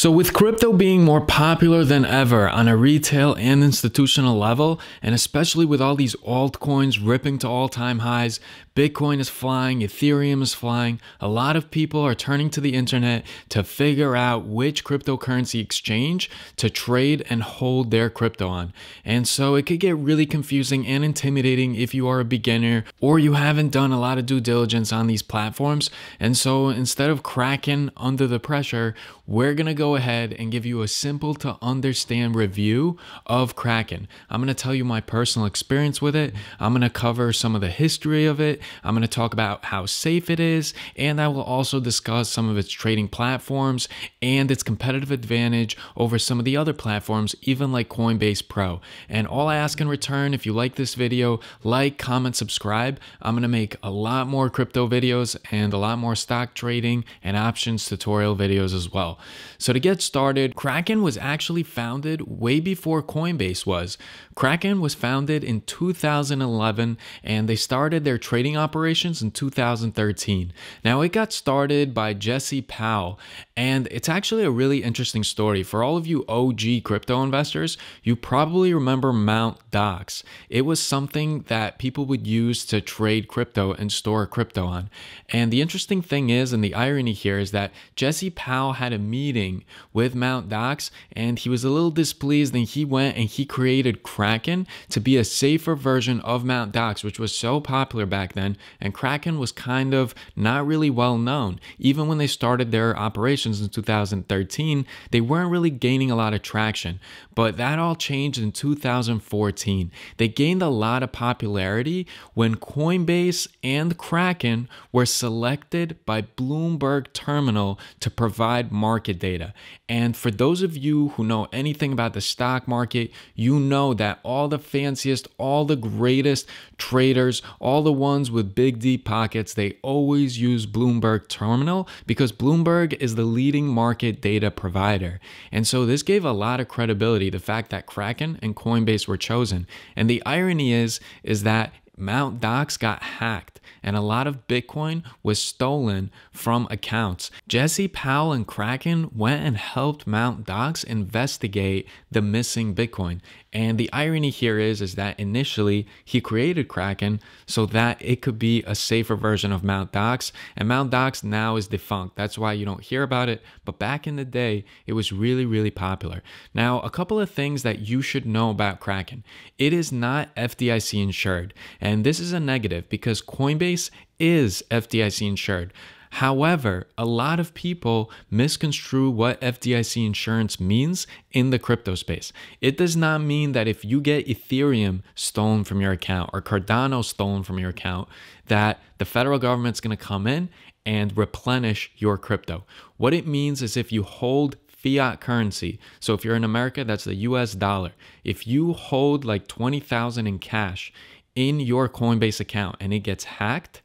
So, with crypto being more popular than ever on a retail and institutional level, and especially with all these altcoins ripping to all time highs, Bitcoin is flying, Ethereum is flying. A lot of people are turning to the internet to figure out which cryptocurrency exchange to trade and hold their crypto on. And so it could get really confusing and intimidating if you are a beginner or you haven't done a lot of due diligence on these platforms. And so instead of cracking under the pressure, we're going to go ahead and give you a simple to understand review of Kraken. I'm going to tell you my personal experience with it. I'm going to cover some of the history of it I'm going to talk about how safe it is, and I will also discuss some of its trading platforms and its competitive advantage over some of the other platforms, even like Coinbase Pro. And all I ask in return, if you like this video, like, comment, subscribe. I'm going to make a lot more crypto videos and a lot more stock trading and options tutorial videos as well. So to get started, Kraken was actually founded way before Coinbase was. Kraken was founded in 2011 and they started their trading operations in 2013. Now, it got started by Jesse Powell, and it's actually a really interesting story. For all of you OG crypto investors, you probably remember Mount Docs. It was something that people would use to trade crypto and store crypto on. And the interesting thing is, and the irony here is that Jesse Powell had a meeting with Mount Docs, and he was a little displeased, and he went and he created Kraken to be a safer version of Mount Docs, which was so popular back then then, and Kraken was kind of not really well known. Even when they started their operations in 2013, they weren't really gaining a lot of traction. But that all changed in 2014. They gained a lot of popularity when Coinbase and Kraken were selected by Bloomberg Terminal to provide market data. And for those of you who know anything about the stock market, you know that all the fanciest, all the greatest traders, all the ones with big deep pockets, they always use Bloomberg Terminal because Bloomberg is the leading market data provider. And so this gave a lot of credibility, the fact that Kraken and Coinbase were chosen. And the irony is, is that Mount Dox got hacked and a lot of Bitcoin was stolen from accounts. Jesse Powell and Kraken went and helped Mount Dox investigate the missing Bitcoin. And the irony here is, is that initially he created Kraken so that it could be a safer version of Mt. Dox. And Mt. Dox now is defunct. That's why you don't hear about it. But back in the day, it was really, really popular. Now, a couple of things that you should know about Kraken. It is not FDIC insured. And this is a negative because Coinbase is FDIC insured. However, a lot of people misconstrue what FDIC insurance means in the crypto space. It does not mean that if you get Ethereum stolen from your account or Cardano stolen from your account, that the federal government's going to come in and replenish your crypto. What it means is if you hold fiat currency. So if you're in America, that's the US dollar. If you hold like 20,000 in cash in your Coinbase account and it gets hacked,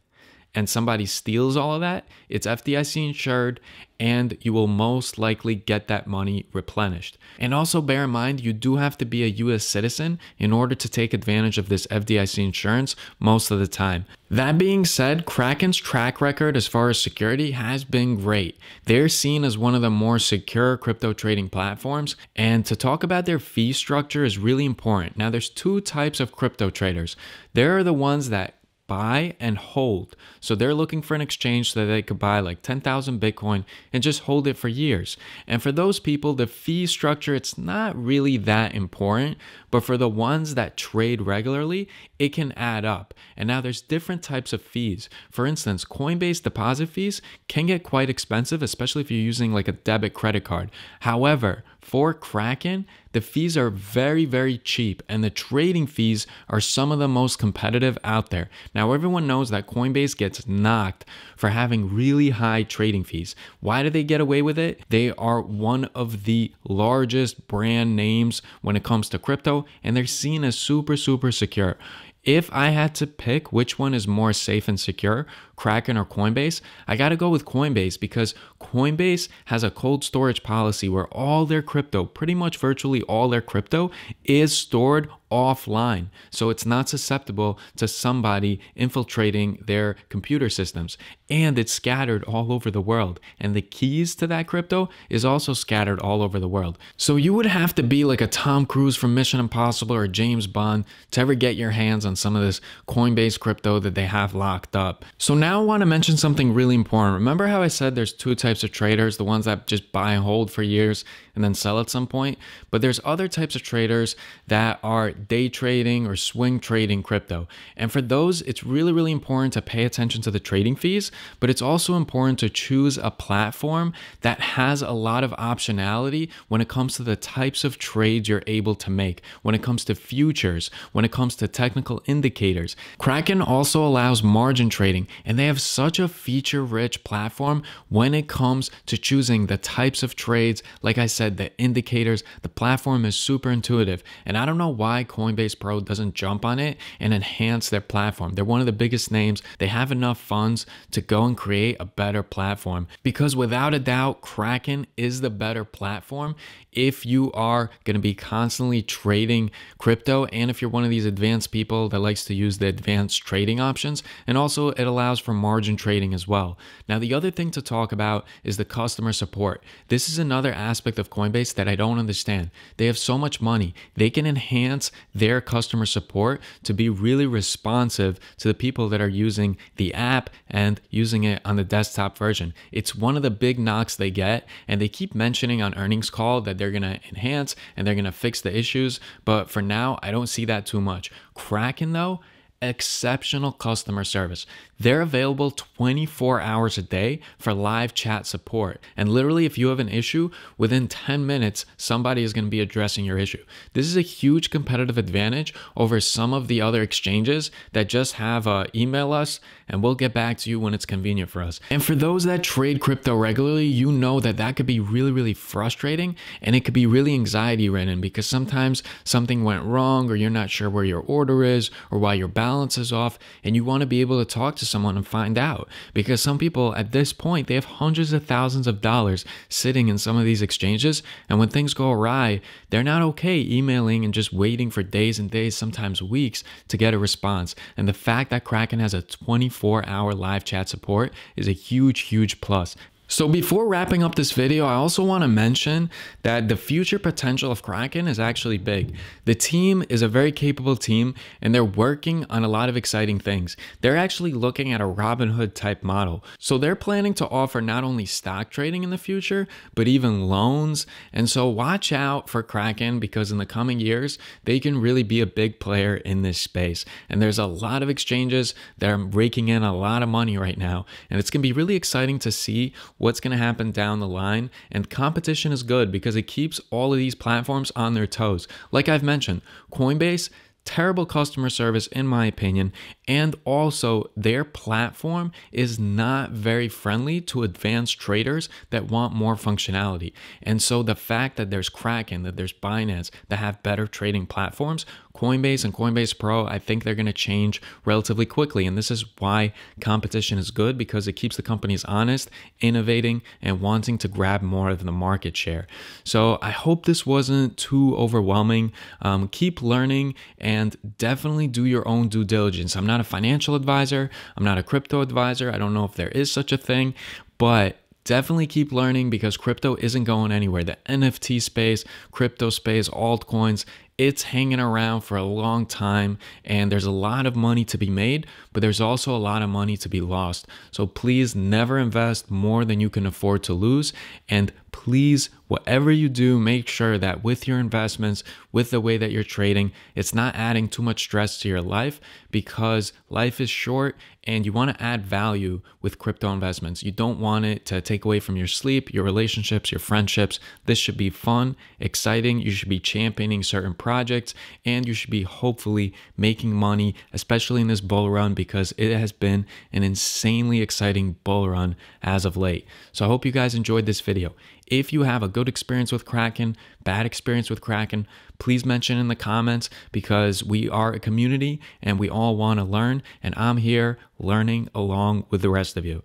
and somebody steals all of that, it's FDIC insured and you will most likely get that money replenished. And also bear in mind, you do have to be a US citizen in order to take advantage of this FDIC insurance most of the time. That being said, Kraken's track record as far as security has been great. They're seen as one of the more secure crypto trading platforms, and to talk about their fee structure is really important. Now, there's two types of crypto traders. There are the ones that buy and hold. So they're looking for an exchange so that they could buy like 10,000 Bitcoin and just hold it for years. And for those people, the fee structure, it's not really that important, but for the ones that trade regularly, it can add up. And now there's different types of fees. For instance, Coinbase deposit fees can get quite expensive, especially if you're using like a debit credit card. However, for Kraken, the fees are very, very cheap, and the trading fees are some of the most competitive out there. Now, everyone knows that Coinbase gets knocked for having really high trading fees. Why do they get away with it? They are one of the largest brand names when it comes to crypto, and they're seen as super, super secure. If I had to pick which one is more safe and secure, Kraken or Coinbase, I gotta go with Coinbase because Coinbase has a cold storage policy where all their crypto, pretty much virtually all their crypto, is stored offline. So it's not susceptible to somebody infiltrating their computer systems. And it's scattered all over the world. And the keys to that crypto is also scattered all over the world. So you would have to be like a Tom Cruise from Mission Impossible or James Bond to ever get your hands on on some of this Coinbase crypto that they have locked up. So now I want to mention something really important. Remember how I said there's two types of traders, the ones that just buy and hold for years and then sell at some point, but there's other types of traders that are day trading or swing trading crypto. And for those, it's really, really important to pay attention to the trading fees, but it's also important to choose a platform that has a lot of optionality when it comes to the types of trades you're able to make, when it comes to futures, when it comes to technical indicators. Kraken also allows margin trading, and they have such a feature rich platform when it comes to choosing the types of trades. Like I said, the indicators, the platform is super intuitive. And I don't know why Coinbase Pro doesn't jump on it and enhance their platform. They're one of the biggest names. They have enough funds to go and create a better platform because without a doubt, Kraken is the better platform if you are going to be constantly trading crypto and if you're one of these advanced people that likes to use the advanced trading options. And also, it allows for margin trading as well. Now, the other thing to talk about is the customer support. This is another aspect of Coinbase that I don't understand. They have so much money, they can enhance their customer support to be really responsive to the people that are using the app and using it on the desktop version. It's one of the big knocks they get, and they keep mentioning on earnings call that they're going to enhance and they're going to fix the issues. But for now, I don't see that too much. Kraken, though, exceptional customer service. They're available 24 hours a day for live chat support. And literally, if you have an issue, within 10 minutes, somebody is going to be addressing your issue. This is a huge competitive advantage over some of the other exchanges that just have uh, email us and we'll get back to you when it's convenient for us. And for those that trade crypto regularly, you know that that could be really, really frustrating and it could be really anxiety ridden because sometimes something went wrong or you're not sure where your order is or why your balance balance is off and you want to be able to talk to someone and find out because some people at this point they have hundreds of thousands of dollars sitting in some of these exchanges and when things go awry they're not okay emailing and just waiting for days and days sometimes weeks to get a response and the fact that Kraken has a 24 hour live chat support is a huge huge plus so before wrapping up this video, I also want to mention that the future potential of Kraken is actually big. The team is a very capable team and they're working on a lot of exciting things. They're actually looking at a Robinhood type model. So they're planning to offer not only stock trading in the future, but even loans. And so watch out for Kraken because in the coming years, they can really be a big player in this space. And there's a lot of exchanges that are raking in a lot of money right now. And it's going to be really exciting to see what's going to happen down the line. And competition is good because it keeps all of these platforms on their toes. Like I've mentioned, Coinbase, terrible customer service, in my opinion. And also, their platform is not very friendly to advanced traders that want more functionality. And so, the fact that there's Kraken, that there's Binance that have better trading platforms Coinbase and Coinbase Pro, I think they're going to change relatively quickly. And this is why competition is good because it keeps the companies honest, innovating, and wanting to grab more of the market share. So I hope this wasn't too overwhelming. Um, keep learning and definitely do your own due diligence. I'm not a financial advisor, I'm not a crypto advisor. I don't know if there is such a thing, but definitely keep learning because crypto isn't going anywhere. The NFT space, crypto space, altcoins, it's hanging around for a long time and there's a lot of money to be made, but there's also a lot of money to be lost. So please never invest more than you can afford to lose. And please, whatever you do, make sure that with your investments, with the way that you're trading, it's not adding too much stress to your life because life is short and you want to add value with crypto investments. You don't want it to take away from your sleep, your relationships, your friendships. This should be fun, exciting. You should be championing certain projects and you should be hopefully making money, especially in this bull run because it has been an insanely exciting bull run as of late. So I hope you guys enjoyed this video. If you have a good experience with Kraken, bad experience with Kraken, please mention in the comments because we are a community and we all want to learn and I'm here learning along with the rest of you.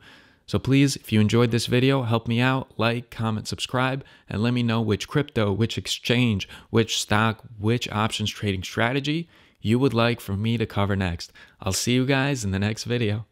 So please, if you enjoyed this video, help me out, like, comment, subscribe, and let me know which crypto, which exchange, which stock, which options trading strategy you would like for me to cover next. I'll see you guys in the next video.